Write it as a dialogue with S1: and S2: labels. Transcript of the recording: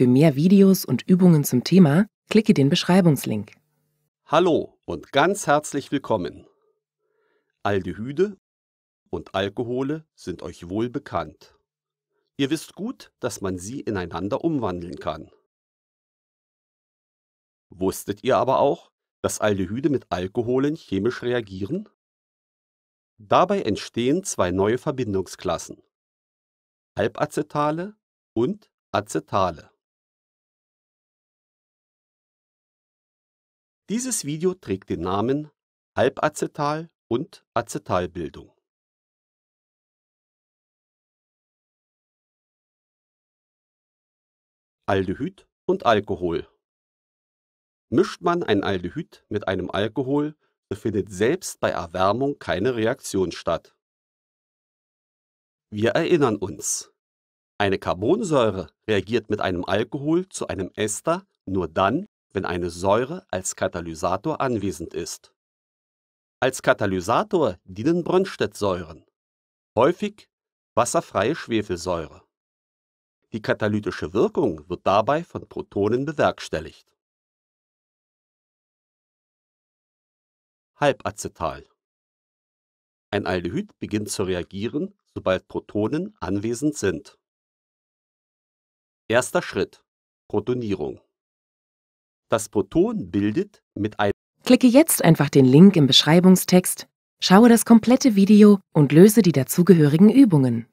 S1: Für mehr Videos und Übungen zum Thema klicke den Beschreibungslink.
S2: Hallo und ganz herzlich willkommen. Aldehyde und Alkohole sind euch wohl bekannt. Ihr wisst gut, dass man sie ineinander umwandeln kann. Wusstet ihr aber auch, dass Aldehyde mit Alkoholen chemisch reagieren? Dabei entstehen zwei neue Verbindungsklassen: Halbacetale und Acetale.
S3: Dieses Video trägt den Namen Halbacetal und Acetalbildung.
S2: Aldehyd und Alkohol Mischt man ein Aldehyd mit einem Alkohol, so findet selbst bei Erwärmung keine Reaktion statt. Wir erinnern uns. Eine Carbonsäure reagiert mit einem Alkohol zu einem Ester nur dann, wenn eine Säure als Katalysator anwesend ist. Als Katalysator dienen brönstedt häufig wasserfreie Schwefelsäure. Die katalytische Wirkung wird dabei von Protonen bewerkstelligt.
S3: Halbacetal Ein Aldehyd beginnt zu reagieren,
S2: sobald Protonen anwesend sind. Erster Schritt Protonierung das Proton bildet mit einem.
S1: Klicke jetzt einfach den Link im Beschreibungstext, schaue das komplette Video und löse die
S3: dazugehörigen Übungen.